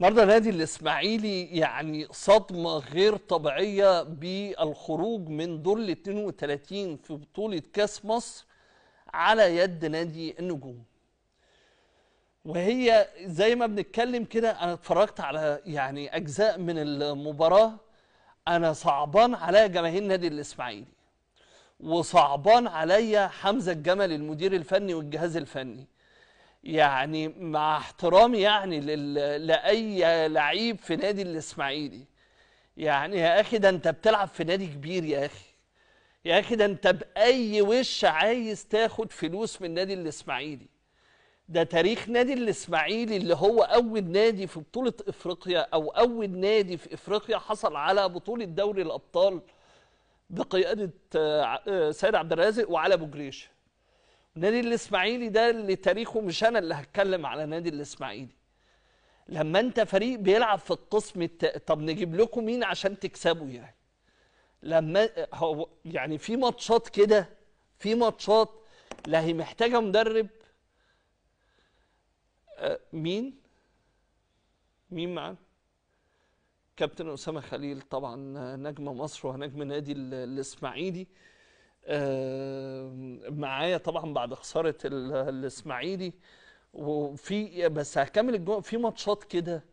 النهارده نادي الاسماعيلي يعني صدمه غير طبيعيه بالخروج من دور ال 32 في بطوله كاس مصر على يد نادي النجوم. وهي زي ما بنتكلم كده انا اتفرجت على يعني اجزاء من المباراه انا صعبان عليا جماهير نادي الاسماعيلي وصعبان عليا حمزه الجمل المدير الفني والجهاز الفني يعني مع احترامي يعني لاي لعيب في نادي الاسماعيلي يعني يا اخي ده انت بتلعب في نادي كبير يا اخي يا اخي ده انت باي وش عايز تاخد فلوس من نادي الاسماعيلي ده تاريخ نادي الاسماعيلي اللي هو اول نادي في بطوله افريقيا او اول نادي في افريقيا حصل على بطوله دوري الابطال بقياده آه، سيد عبد الرازق وعلى بجريشه نادي الاسماعيلي ده اللي تاريخه مش انا اللي هتكلم على نادي الاسماعيلي لما انت فريق بيلعب في القسم الت... طب نجيب لكم مين عشان تكسبوا يعني لما هو يعني في ماتشات كده في ماتشات لا هي محتاجه مدرب آه، مين مين معانا كابتن اسامه خليل طبعا نجم مصر ونجم نادي الاسماعيلي معايا طبعا بعد خساره الاسماعيلي وفي بس هكمل الجو في ماتشات كده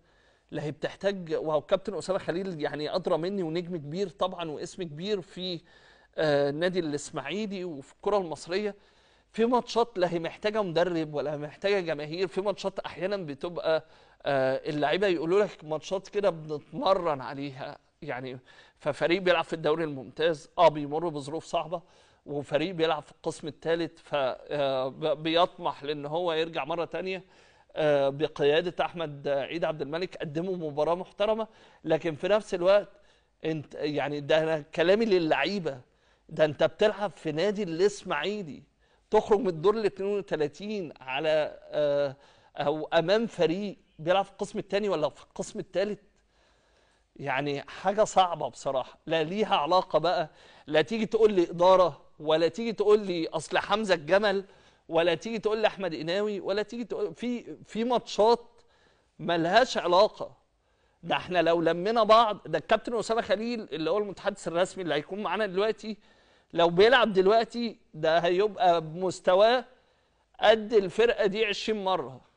لا هي بتحتاج وهو كابتن اسامه خليل يعني ادرى مني ونجم كبير طبعا واسم كبير في آه، نادي الاسماعيلي وفي الكره المصريه في ماتشات لا هي محتاجه مدرب ولا محتاجه جماهير في ماتشات احيانا بتبقى آه، اللعيبه يقولوا لك ماتشات كده بنتمرن عليها يعني ففريق بيلعب في الدوري الممتاز اه بيمر بظروف صعبه وفريق بيلعب في القسم الثالث فبيطمح آه، لان هو يرجع مره ثانيه آه، بقياده احمد عيد عبد الملك قدموا مباراه محترمه لكن في نفس الوقت انت يعني ده انا كلامي للعيبه ده انت بتلعب في نادي الاسماعيلي تخرج من الدور ال 32 على آه، او امام فريق بيلعب في القسم الثاني ولا في القسم الثالث يعني حاجة صعبة بصراحة لا ليها علاقة بقى لا تيجي تقول لي إدارة ولا تيجي تقول لي أصل حمزة الجمل ولا تيجي تقول لي أحمد قناوي ولا تيجي تقول في في ماتشات ملهاش علاقة ده احنا لو لمينا بعض ده الكابتن أسامة خليل اللي هو المتحدث الرسمي اللي هيكون معانا دلوقتي لو بيلعب دلوقتي ده هيبقى بمستواه قد الفرقة دي 20 مرة